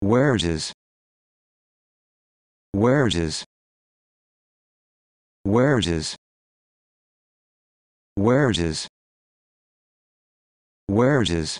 Where's is? Where's is? Where's is? Where's is? Where's is?